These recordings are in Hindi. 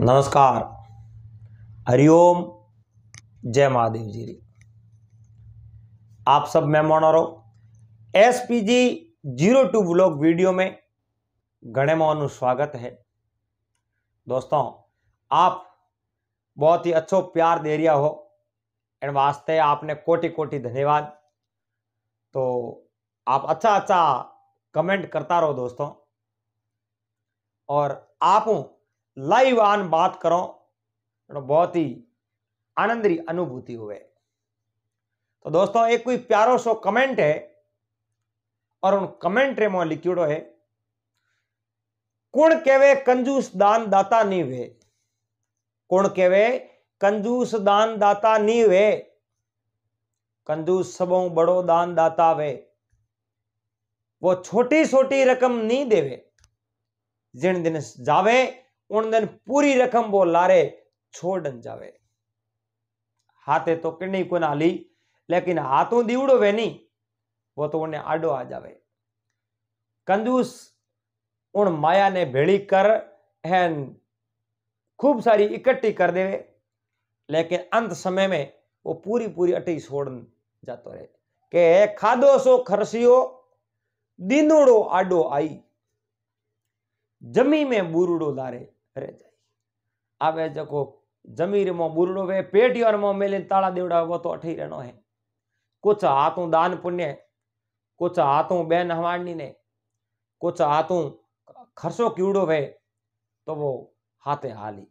नमस्कार हरिओम जय महादेव जी आप सब S P G zero two blog video में घने मोहन स्वागत है दोस्तों आप बहुत ही अच्छो प्यार दे रिया हो एंड वास्ते आपने कोटि कोटि धन्यवाद तो आप अच्छा अच्छा कमेंट करता रहो दोस्तों और आप लाइव आन बात करो तो बहुत ही आनंद अनुभूति हुए तो दोस्तों एक कोई प्यारो सो कमेंट है और उन कमेंट रे मैं है कुण केवे कंजूस दान दाता नहीं वे कुण केवे कंजूस दान दाता नी वे कंजूस सबों बड़ो दान दाता वे वो छोटी छोटी रकम नहीं देवे जिन दिन जावे ઉણદન પૂરી રકમ બો લારે जावे हाथे तो તો કિરણી કોના ली लेकिन हाथों दीवड़ो वे नहीं वो तो उन्हें आडो आ जावे कंजूस उन माया ने भेड़ी कर हैं खूब सारी इकट्ठी कर देवे लेकिन अंत समय में वो पूरी पूरी अटी छोड़ जातो रहे के खादो सो खरसियो दिनोड़ो आडो आई जमी में बूरुड़ो लारे रह जाएगी आवे जो जमीर में बुरड़ो वे पेटियर में मेले ताला देवड़ा वो तो अठी रहना है कुछ हाथों दान पुण्य कुछ हाथों बहन हवाणी ने कुछ हाथों खरसो कीड़ो वे तो वो हाथे हाली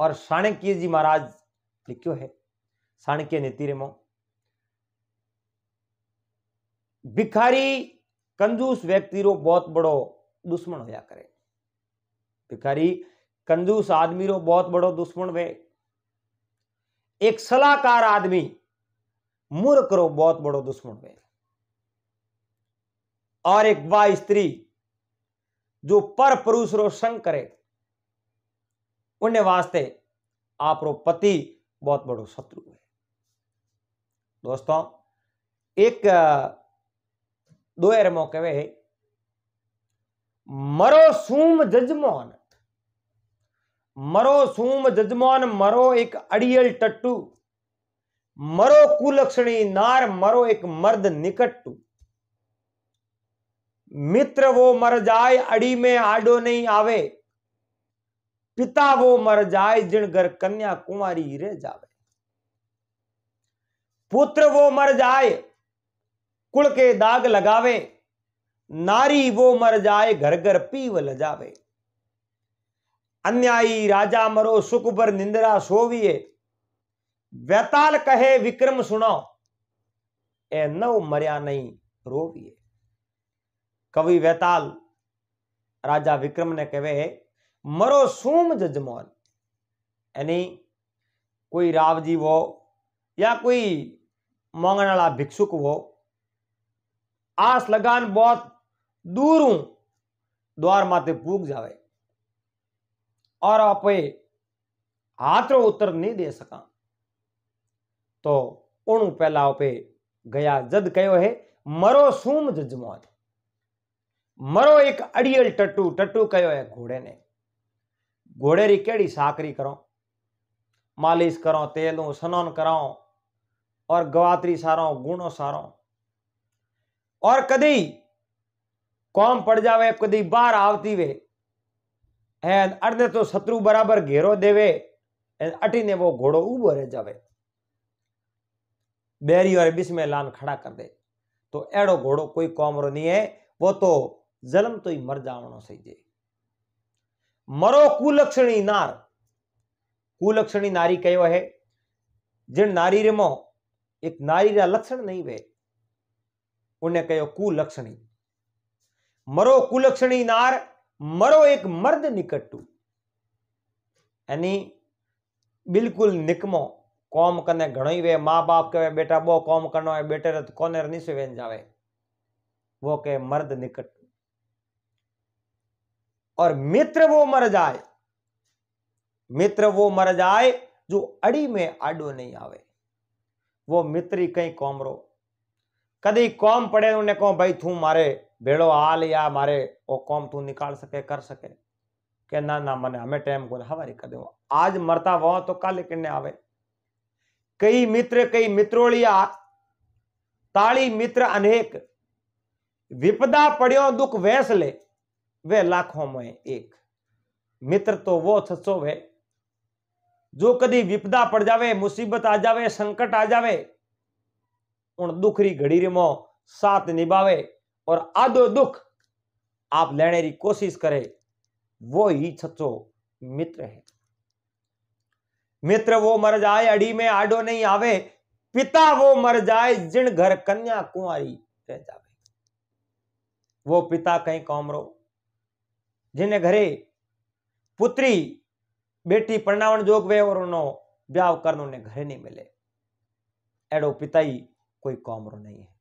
और शाणक्य जी महाराज लिखो है ने नीति मो भिखारी कंजूस व्यक्ति रो बहुत बड़ो दुश्मन होया करे भिखारी कंजूस आदमी रो बहुत बड़ो दुश्मन वे एक सलाहकार आदमी मूर्ख रो बहुत बड़ो दुश्मन वे और एक वा स्त्री जो पर पुरुष रो संग करे उन्हें वास्ते आप रो पति बहुत बड़ो शत्रु है दोस्तों एक दो मौके वे मरो सूम जजमोन मरो सूम जजमान मरो एक अड़ियल टट्टू मरो कुलक्षणी नार मरो एक मर्द निकट्टू मित्र वो मर जाए अड़ी में आडो नहीं आवे पिता वो मर जाए जिन घर कन्या कुमारी रह जावे पुत्र वो मर जाए कुल के दाग लगावे नारी वो मर जाए घर घर पीव लजावे अन्यायी राजा मरो सुख पर निंद्रा सोविये वैताल कहे विक्रम सुनो ए नव मर्या नहीं रोविये कवि वैताल राजा विक्रम ने कहे मरो सूम जजमान यानी कोई राव जी वो या कोई मांगने वाला भिक्षुक वो आस लगान बहुत दूर हूं द्वार माते पूग जावे और आप हाथ रो उत्तर नहीं दे सका तो उणु पहला पे गया जद कहो है मरो सूम जजमान मरो एक अड़ियल टट्टू टट्टू कहो है घोड़े ने घोड़े री केड़ी साकरी करो मालिश करो तेलों स्नान कराओ और गवात्री सारो गुणो सारो और कदी कौम पड़ जावे कदी बार आवती वे એન અડધે તો શત્રુ બરાબર ઘેરો દેવે એન અટીને વો ઘોડો ઊભો રહે જાવે બેરીઓર બિસ્મે લાન ખડા કર દે તો એડો ઘોડો કોઈ કોમરો નહીં હે वो तो जलम तो ही मर जावणो सही जे मरो कुलक्षणी नार कुलक्षणी नारी कयो है जिन नारी रे एक नारी रा लक्षण नहीं वे उन्हें कहो कुलक्षणी मरो कुलक्षणी नार मर्द निकटू यानी बिल्कुल निकमो બિલકુલ कने घणो ही वे माँ बाप બાપ કહેવાય બેટા બો કોમ કનો એ બેટે રત કોને નિસુ વેન जावे वो के मर्द निकट और मित्र वो मर जाए मित्र वो मर जाए जो अड़ी में आडो नहीं आवे वो मित्र ही कहीं कदी कौम पड़े उन्हें कहो भाई तू मारे भेड़ो आल या मारे ओ कौम तू निकाल सके कर सके के ना ना मने हमें टाइम को हवारी कर दे आज मरता वो तो कल किन्ने आवे कई मित्र कई मित्रोलिया ताली मित्र अनेक विपदा पड़ियो दुख वैस ले वे लाखों में एक मित्र तो वो थसो वे जो कदी विपदा पड़ जावे मुसीबत आ जावे संकट आ जावे उन दुखरी घड़ी रिमो साथ निभावे और आधो दुख आप लेने की कोशिश करें वो ही सच्चो मित्र है मित्र वो मर जाए अड़ी में आडो नहीं आवे पिता वो मर जाए जिन घर कन्या कुंवारी रह जावे वो पिता कहीं कौमरो जिन्हें जिन घरे पुत्री बेटी प्रणावन जोग वे और उन्हों ब्याह करने घरे नहीं मिले एडो पिता ही कोई कौमरो नहीं है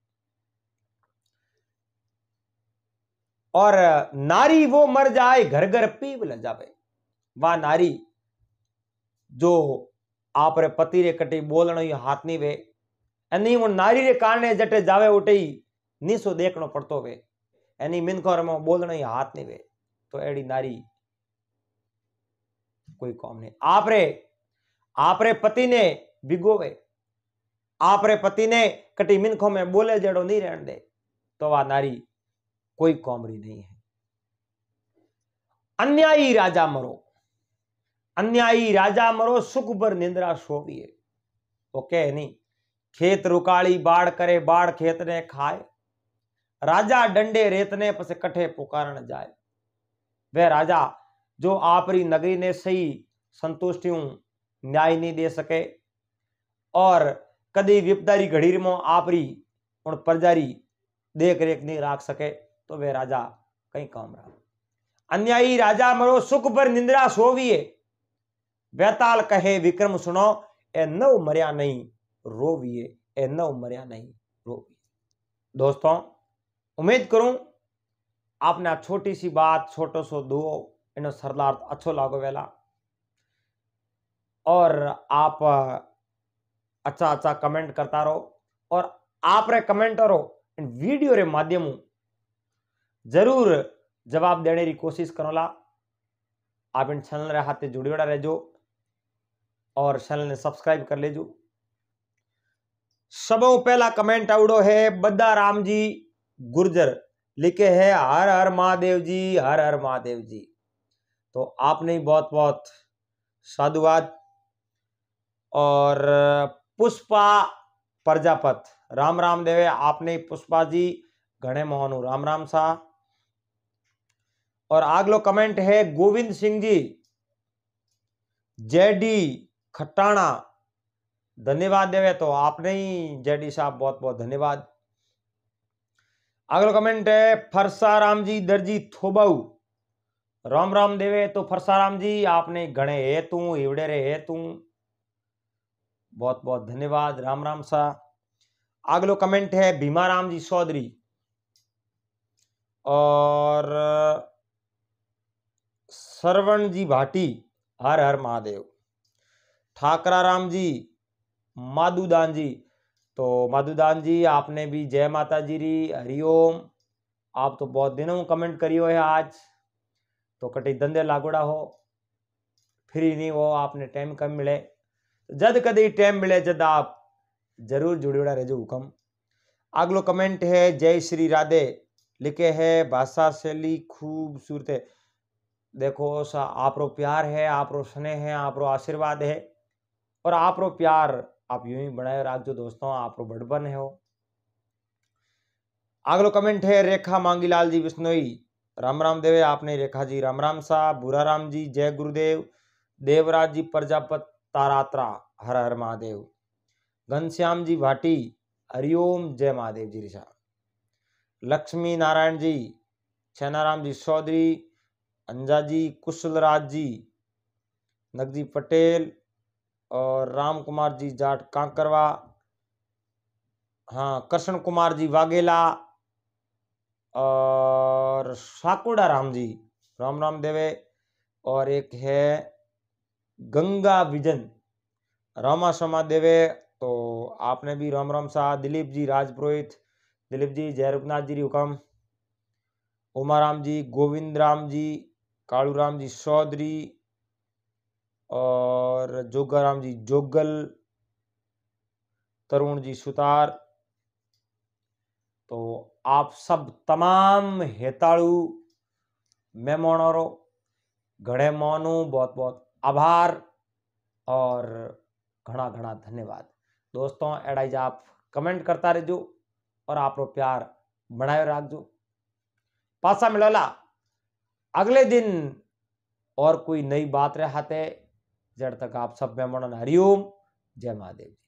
और नारी वो मर जाए घर घर पीव न जावे वा नारी जो आप रे पति रे कटी बोलण हाथ नहीं वे एनी वो नारी रे कारण जटे जावे उठे नीसो देखनो पड़तो वे एनी मिनखोर में बोलण हाथ नहीं वे तो एडी नारी कोई काम नहीं आप रे आप रे पति ने भिगोवे आप रे पति ने कटी मिनखो में बोले जड़ो नहीं रहने दे तो वा नारी कोई कॉमरी नहीं है अन्यायी राजा मरो अन्यायी राजा मरो सुख पर निंद्रा शोभिए वो कह नहीं खेत रुकाली बाढ़ करे बाढ़ खेत ने खाए राजा डंडे रेतने पसे कठे पुकारण जाए वे राजा जो आपरी नगरी ने सही संतुष्टि न्याय नहीं दे सके और कदी विपदारी घड़ी मो आपरी और प्रजारी देख रेख नहीं राख सके तो वे राजा कहीं काम रहा अन्यायी राजा मरो सुख पर निंद्रा सोविए वैताल कहे विक्रम सुनो ए नव मरिया नहीं रोविए ए नव मरिया नहीं रोविए दोस्तों उम्मीद करूं आपने छोटी सी बात छोटो सो दो इनो सरलार्थ अच्छो लागो वेला और आप अच्छा अच्छा कमेंट करता रहो और आप रे कमेंट करो वीडियो रे माध्यम जरूर जवाब देने की कोशिश करो ला आप इन चैनल रे हाथे जुड़ियोड़ा रहो और चैनल ने सब्सक्राइब कर लेजो सबों पहला कमेंट आउडो है बद्दा राम जी गुर्जर लिखे है हर हर महादेव जी हर हर महादेव जी तो आपने बहुत बहुत साधुवाद और पुष्पा प्रजापत राम राम देवे आपने पुष्पा जी घने मोहनू राम राम सा और अगलो कमेंट है गोविंद सिंह जी जय डी धन्यवाद देवे तो आपने ही जेडी साहब बहुत बहुत धन्यवाद अगला कमेंट है फरसाराम जी दर्जी थोबाऊ राम राम देवे तो फरसाराम जी आपने गणे है तू इवड़े रे है तू बहुत बहुत धन्यवाद राम राम सा अगलो कमेंट है भीमाराम जी चौधरी और सरवण जी भाटी हर हर महादेव ठाकराराम जी माधुदान जी तो माधुदान जी आपने भी जय माता जी री हरिओम आप तो बहुत दिनों कमेंट करी हो है आज तो कटे धंधे लागोड़ा हो फ्री नहीं हो आपने टाइम कम मिले जद कदी टाइम मिले जद आप जरूर जुड़ियोड़ा रहो हुक्म अगलो कमेंट है जय श्री राधे लिखे है भाषा शैली खूबसूरत है देखो सा आप रो प्यार है आप रो स्नेह है आप रो आशीर्वाद है और आप रो प्यार आप यूं ही बनाए राख जो दोस्तों आप रो बड़बन है हो अगलो कमेंट है रेखा मांगीलाल जी बिश्नोई राम राम देवे आपने रेखा जी राम राम सा बुरा राम जी जय गुरुदेव देवराज जी प्रजापत तारात्रा हर हर महादेव घनश्याम जी भाटी हरिओम जय महादेव जी ऋषा लक्ष्मी नारायण जी छनाराम जी चौधरी अंजा जी कुशलराज जी नगजी पटेल और राम कुमार जी जाट कांकरवा हाँ कृष्ण कुमार जी वाघेला और साकुड़ा राम जी राम राम देवे और एक है गंगा विजन रामा शमा देवे तो आपने भी राम राम शाह दिलीप जी राजपुरोहित दिलीप जी जयरूपनाथ जी हुकम उमाराम जी गोविंद राम जी कालूराम जी चौधरी और जोगाराम जी जोगल तरुण जी सुतार तो आप सब तमाम हेताड़ु मेहमानों घड़े मानो बहुत बहुत आभार और घना घना धन्यवाद दोस्तों एडाइज आप कमेंट करता रहो और आप प्यार बनाए राखजो पासा मिलोला अगले दिन और कोई नई बात रहते जड़ तक आप सब मेहमान हरिओम जय महादेव जी